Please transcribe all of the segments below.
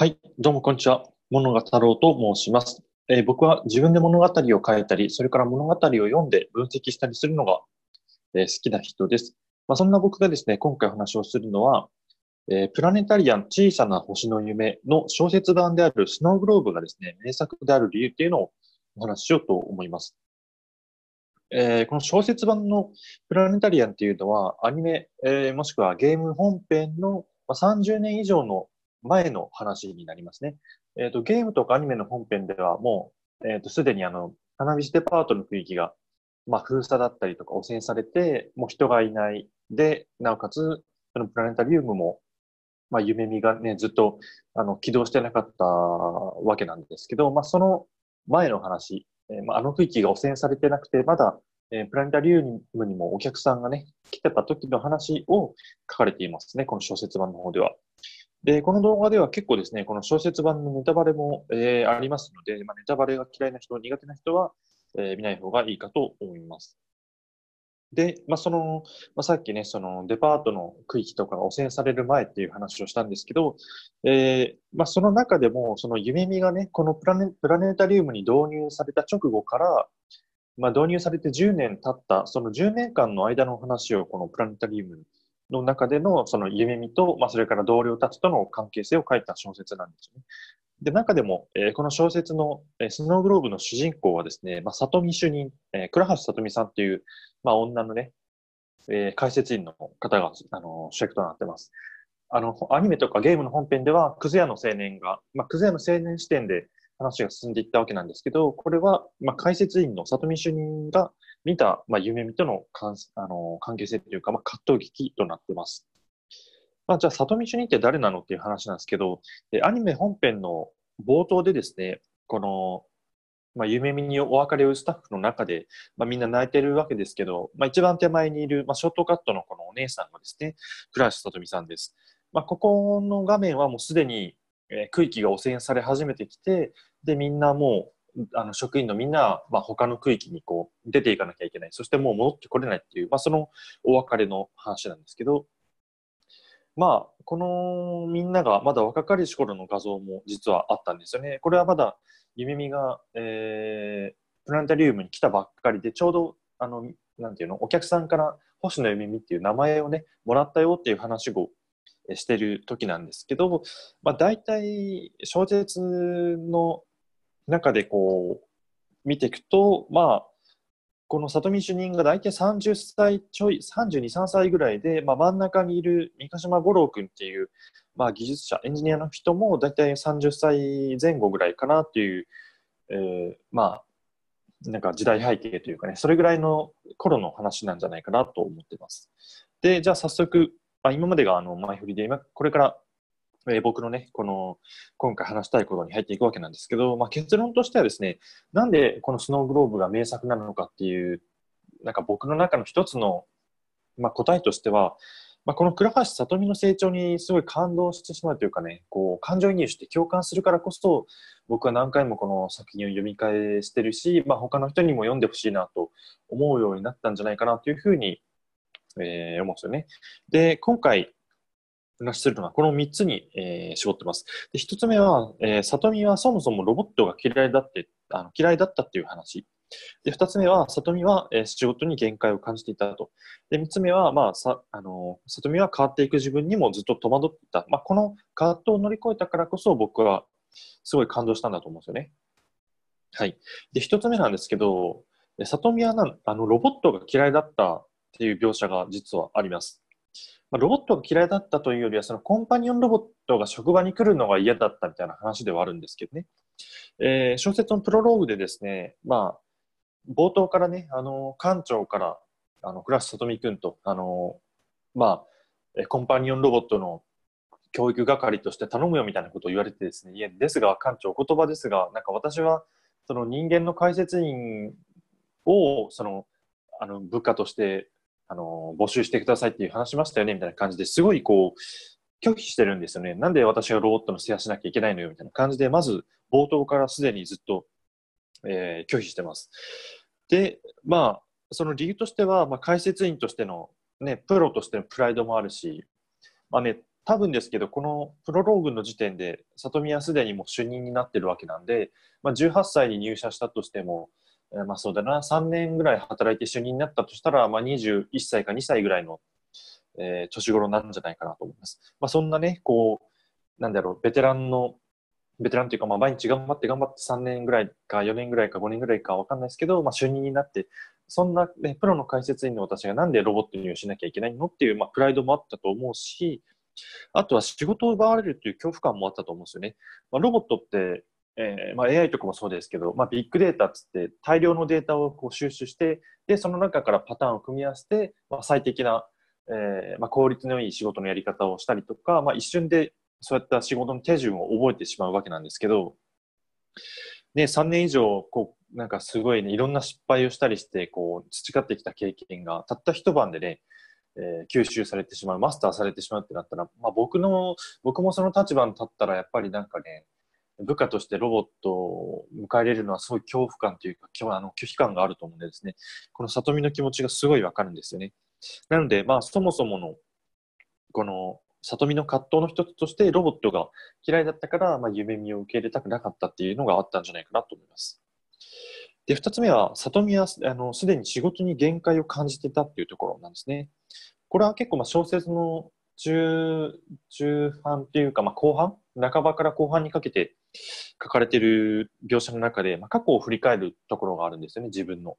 はい、どうもこんにちは。物語太郎と申します、えー、僕は自分で物語を書いたり、それから物語を読んで分析したりするのが、えー、好きな人です。まあ、そんな僕がですね、今回お話をするのは、えー、プラネタリアン小さな星の夢の小説版であるスノーグローブがですね、名作である理由っていうのをお話ししようと思います。えー、この小説版のプラネタリアンっていうのは、アニメ、えー、もしくはゲーム本編の30年以上の前の話になりますね。えっ、ー、と、ゲームとかアニメの本編ではもう、えっ、ー、と、すでにあの、花火師デパートの区域が、まあ、封鎖だったりとか汚染されて、もう人がいない。で、なおかつ、そのプラネタリウムも、まあ、夢見がね、ずっと、あの、起動してなかったわけなんですけど、まあ、その前の話、えまあ、あの区域が汚染されてなくて、まだ、えプラネタリウムにもお客さんがね、来てた時の話を書かれていますね、この小説版の方では。で、この動画では結構ですね、この小説版のネタバレも、えー、ありますので、まあ、ネタバレが嫌いな人、苦手な人は、えー、見ない方がいいかと思います。で、まあ、その、まあ、さっきね、そのデパートの区域とか汚染される前っていう話をしたんですけど、えー、まあ、その中でも、その夢見がね、このプラネプラネタリウムに導入された直後から、まあ、導入されて10年経った、その10年間の間の話をこのプラネタリウムの中でのその夢見と、まあ、それから同僚たちとの関係性を書いた小説なんですね。で、中でも、えー、この小説の、えー、スノーグローブの主人公はですね、まあ、里見主任、えー、倉橋里美さんっていう、まあ、女のね、えー、解説員の方が、あのー、主役となってます。あの、アニメとかゲームの本編では、クズ屋の青年が、まあ、クズ屋の青年視点で話が進んでいったわけなんですけど、これは、まあ、解説員の里見主任が、見た、まあ、夢見との関あの関係性というか、まあ、葛藤劇となってます。まあ、じゃあ、里見主任って誰なのっていう話なんですけど、アニメ本編の冒頭でですね、この、まあ、夢見にお別れをスタッフの中で、まあ、みんな泣いてるわけですけど、まあ、一番手前にいる、まあ、ショートカットのこのお姉さんがですね、倉橋里美さんです。まあ、ここの画面はもうすでに、えー、区域が汚染され始めてきて、で、みんなもうあの職員のみんなは、まあ、他の区域にこう出ていかなきゃいけない。そしてもう戻ってこれないっていう、まあ、そのお別れの話なんですけど、まあ、このみんながまだ若かりし頃の画像も実はあったんですよね。これはまだ、ゆみみが、えー、プラネタリウムに来たばっかりで、ちょうど、あの、なんていうの、お客さんから星野ゆみみっていう名前をね、もらったよっていう話をしてる時なんですけど、まあ、大体、小説の中でこう見ていくと、まあ、この里見主任が大体30歳ちょい、32、3歳ぐらいで、まあ、真ん中にいる三ヶ島五郎君っていう、まあ、技術者、エンジニアの人も大体30歳前後ぐらいかなっていう、えー、まあ、なんか時代背景というかね、それぐらいの頃の話なんじゃないかなと思ってます。で、じゃあ早速、あ今までがあの前振りで、今これからえー、僕のね、この、今回話したいことに入っていくわけなんですけど、まあ、結論としてはですね、なんでこのスノーグローブが名作なのかっていう、なんか僕の中の一つの、まあ、答えとしては、まあ、この倉橋聡美の成長にすごい感動してしまうというかね、こう、感情移入して共感するからこそ、僕は何回もこの作品を読み返してるし、まあ、他の人にも読んでほしいなと思うようになったんじゃないかなというふうに、えー、思うんですよね。で、今回、話するのは、この3つに、えー、絞ってます。で1つ目は、えー、里見はそもそもロボットが嫌いだって、あの嫌いだったっていう話。で2つ目は、里見は、えー、仕事に限界を感じていたと。で3つ目は、まあさあの里見は変わっていく自分にもずっと戸惑っていた。まあ、この葛藤を乗り越えたからこそ、僕はすごい感動したんだと思うんですよね。はい。で、1つ目なんですけど、里見はなあのロボットが嫌いだったっていう描写が実はあります。まあ、ロボットが嫌いだったというよりは、そのコンパニオンロボットが職場に来るのが嫌だったみたいな話ではあるんですけどね。えー、小説のプロローグでですね、まあ、冒頭からね、あの、館長から、あの、倉橋里美くんと、あの、まあ、コンパニオンロボットの教育係として頼むよみたいなことを言われてですね、いや、ですが、館長、お言葉ですが、なんか私は、その人間の解説員を、その、あの、部下としてあの、募集してくださいっていう話しましたよね、みたいな感じですごいこう、拒否してるんですよね。なんで私がロボットの世話しなきゃいけないのよ、みたいな感じで、まず冒頭からすでにずっと、えー、拒否してます。で、まあ、その理由としては、まあ、解説員としての、ね、プロとしてのプライドもあるし、まあね、多分ですけど、このプロローグの時点で、里見はすでにもう主任になってるわけなんで、まあ、18歳に入社したとしても、えー、まあそうだな、3年ぐらい働いて主任になったとしたら、まあ21歳か2歳ぐらいの、えー、年頃なんじゃないかなと思います。まあそんなね、こう、なんだろう、ベテランの、ベテランというか、まあ毎日頑張って頑張って3年ぐらいか4年ぐらいか5年ぐらいかわかんないですけど、まあ主任になって、そんな、ね、プロの解説員の私がなんでロボット入をしなきゃいけないのっていう、まあプライドもあったと思うし、あとは仕事を奪われるという恐怖感もあったと思うんですよね。まあ、ロボットってえーまあ、AI とかもそうですけど、まあ、ビッグデータっつって大量のデータをこう収集してでその中からパターンを組み合わせて、まあ、最適な、えーまあ、効率のいい仕事のやり方をしたりとか、まあ、一瞬でそういった仕事の手順を覚えてしまうわけなんですけど、3年以上こうなんかすごい、ね、いろんな失敗をしたりしてこう培ってきた経験がたった一晩でねえ吸収されてしまうマスターされてしまうってなったら、まあ、僕の僕もその立場に立ったらやっぱりなんかね部下としてロボットを迎え入れるのはすごい恐怖感というか、今日あの拒否感があると思うんでですね、この里見の気持ちがすごいわかるんですよね。なので、まあ、そもそもの、この、里見の葛藤の一つとして、ロボットが嫌いだったから、まあ、夢見を受け入れたくなかったっていうのがあったんじゃないかなと思います。で、二つ目は、里見は、あの、すでに仕事に限界を感じてたっていうところなんですね。これは結構、まあ、小説の中、中半っていうか、まあ、後半半ばから後半にかけて書かれてる描写の中で、まあ、過去を振り返るところがあるんですよね、自分の。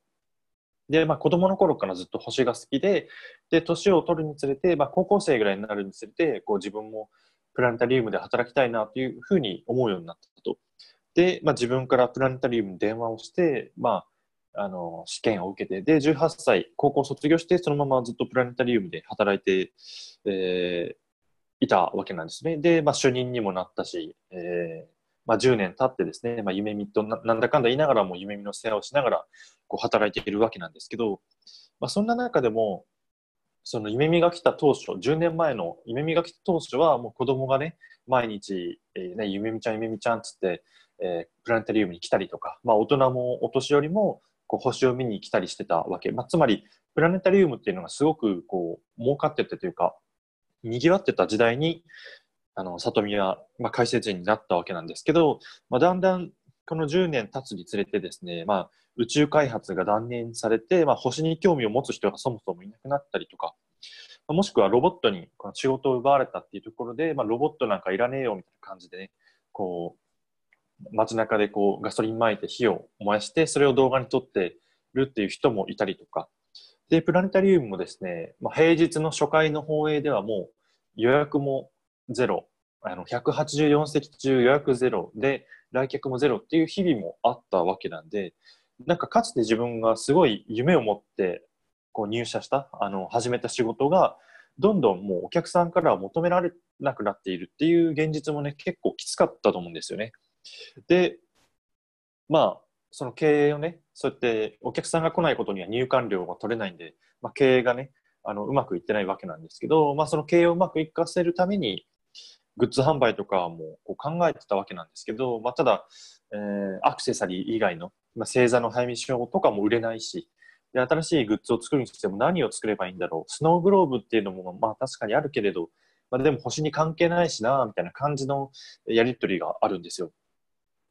で、まあ、子供の頃からずっと星が好きで、で、年を取るにつれて、まあ、高校生ぐらいになるにつれて、こう自分もプラネタリウムで働きたいなというふうに思うようになったと。で、まあ、自分からプラネタリウムに電話をして、まあ、あの、試験を受けて、で、18歳、高校卒業して、そのままずっとプラネタリウムで働いて、えー、いたわけなんですね。で、まあ、主任にもなったし、えー、まあ、10年経ってですね、まあ、夢見となんだかんだ言いながらも夢見の世話をしながらこう働いているわけなんですけど、まあ、そんな中でもその夢見が来た当初10年前の夢見が来た当初はもう子供がね毎日、えー、ね、夢見ちゃん夢見ちゃんっつって、えー、プラネタリウムに来たりとか、まあ、大人もお年寄りもこう星を見に来たりしてたわけ、まあ、つまりプラネタリウムっていうのがすごくこう儲かっててというか賑わってた時代に、あの里見は、まあ、解説員になったわけなんですけど、まあ、だんだんこの10年経つにつれてですね、まあ、宇宙開発が断念されて、まあ、星に興味を持つ人がそもそもいなくなったりとか、もしくはロボットにこの仕事を奪われたっていうところで、まあ、ロボットなんかいらねえよみたいな感じでねこう街中でこうガソリンまいて火を燃やしてそれを動画に撮ってるっていう人もいたりとかでプラネタリウムもですね、まあ、平日の初回の放映ではもう予約もゼロあの184席中予約ゼロで来客もゼロっていう日々もあったわけなんでなんかかつて自分がすごい夢を持ってこう入社したあの始めた仕事がどんどんもうお客さんからは求められなくなっているっていう現実もね結構きつかったと思うんですよね。でまあその経営をねそうやってお客さんが来ないことには入館料が取れないんで、まあ、経営がねあのうまくいってないわけなんですけど、まあ、その経営をうまくいかせるためにグッズ販売とかもこう考えてたわけなんですけど、まあ、ただ、えー、アクセサリー以外の、まあ、星座の早見賞とかも売れないし、で、新しいグッズを作るにしても何を作ればいいんだろう。スノーグローブっていうのも、まあ確かにあるけれど、まあでも星に関係ないしな、みたいな感じのやり取りがあるんですよ。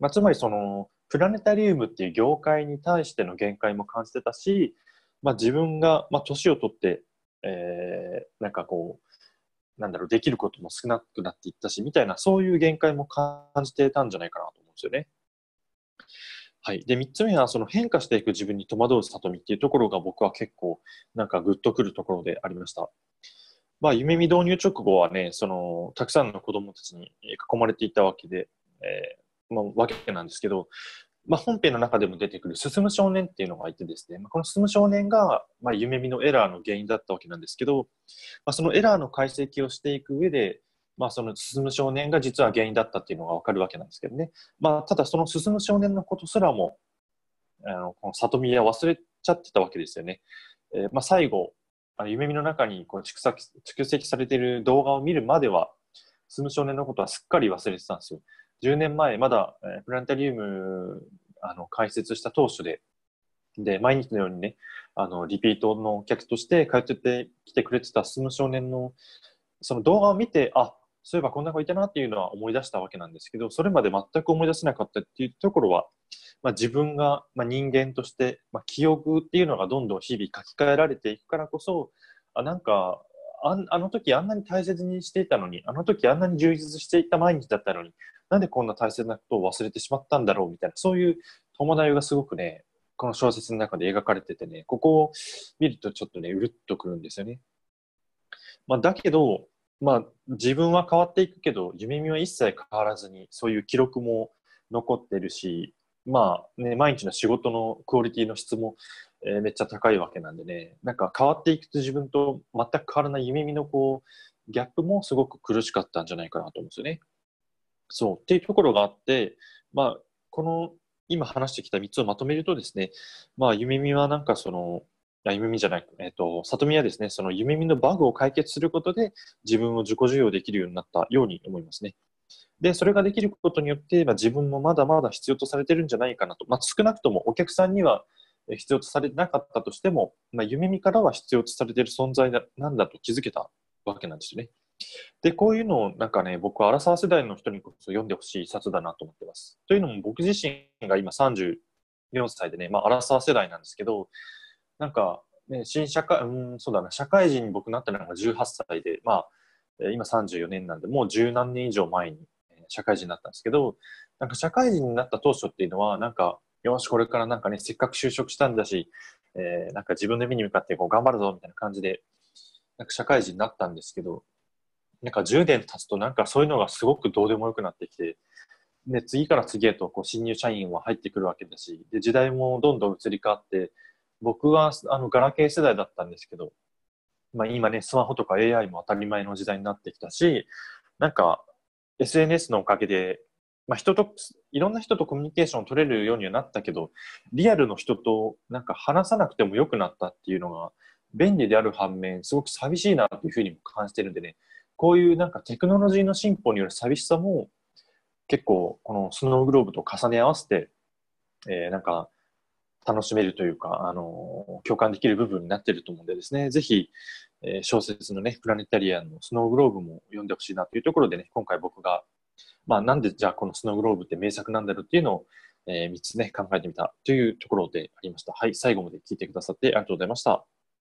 まあつまりその、プラネタリウムっていう業界に対しての限界も感じてたし、まあ自分が、まあ年を取って、えー、なんかこう、なんだろう、できることも少なくなっていったし、みたいな、そういう限界も感じてたんじゃないかなと思うんですよね。はい、で3つ目はその変化していく自分に戸惑う里見っていうところが僕は結構なんかグッとくるところでありました。まあ、夢見導入直後はねそのたくさんの子どもたちに囲まれていたわけで、えーまあ、わけなんですけどまあ、本編の中でも出てくる進む少年っていうのがいてですね、まあ、この進む少年が、まあ、夢見のエラーの原因だったわけなんですけど、まあ、そのエラーの解析をしていく上で、まあ、その進む少年が実は原因だったっていうのがわかるわけなんですけどね。まあ、ただその進む少年のことすらも、あの、この里見は忘れちゃってたわけですよね。えー、まあ、最後、あの夢見の中にこう蓄積蓄積されている動画を見るまでは、進む少年のことはすっかり忘れてたんですよ。10年前、まだ、えー、プランタリウム、あの、開設した当初で、で、毎日のようにね、あの、リピートの客として通ってきてくれてたその少年の、その動画を見て、あ、そういえばこんな子いたなっていうのは思い出したわけなんですけど、それまで全く思い出せなかったっていうところは、まあ、自分が、まあ、人間として、まあ、記憶っていうのがどんどん日々書き換えられていくからこそ、あなんかあの時あんなに大切にしていたのに、あの時あんなに充実していた毎日だったのに、なんでこんな大切なことを忘れてしまったんだろうみたいな、そういう友達いがすごくね、この小説の中で描かれててね、ここを見るとちょっとね、うるっとくるんですよね。まあ、だけど、まあ、自分は変わっていくけど、夢見は一切変わらずに、そういう記録も残ってるし、まあね、毎日の仕事のクオリティの質も、えー、めっちゃ高いわけなんでね、なんか変わっていくと自分と全く変わらない夢見のこう、ギャップもすごく苦しかったんじゃないかなと思うんですよね。そうっていうところがあって、まあ、この今話してきた3つをまとめるとですね、まあ、夢見はなんかその、いや夢見じゃない、えっ、ー、と、里見はですね、その夢見のバグを解決することで自分を自己需要できるようになったように思いますね。で、それができることによって、まあ、自分もまだまだ必要とされてるんじゃないかなと。まあ、少なくともお客さんには必要とされてなかったとしても、まあ、夢見からは必要とされてる存在なんだと気づけたわけなんですよね。で、こういうのをなんかね、僕は荒沢世代の人にこそ読んでほしい一冊だなと思ってます。というのも僕自身が今34歳でね、まあ荒沢世代なんですけど、なんか、ね、新社会、うん、そうだな、社会人に僕なったのが18歳で、まあ、今34年なんで、もう十何年以上前に社会人になったんですけど、なんか社会人になった当初っていうのは、なんか、よし、これからなんかね、せっかく就職したんだし、えー、なんか自分の目に向かってこう頑張るぞみたいな感じで、なんか社会人になったんですけど、なんか10年経つとなんかそういうのがすごくどうでもよくなってきて、で次から次へとこう新入社員は入ってくるわけだし、で時代もどんどん移り変わって、僕はあのガラケー世代だったんですけど、まあ、今ね、スマホとか AI も当たり前の時代になってきたし、なんか SNS のおかげで、まあ、人と、いろんな人とコミュニケーション取れるようにはなったけど、リアルの人となんか話さなくても良くなったっていうのが、便利である反面、すごく寂しいなというふうにも感じてるんでね、こういうなんかテクノロジーの進歩による寂しさも結構このスノーグローブと重ね合わせて、えー、なんか楽しめるというか、あの共感できる部分になっていると思うんでですね、ぜひ、えー、小説のね、プラネタリアンのスノーグローブも読んでほしいなというところでね、今回僕が、まあ、なんでじゃあこのスノーグローブって名作なんだろうっていうのを、えー、3つね、考えてみたというところでありました。はい、最後まで聞いてくださってありがとうございました。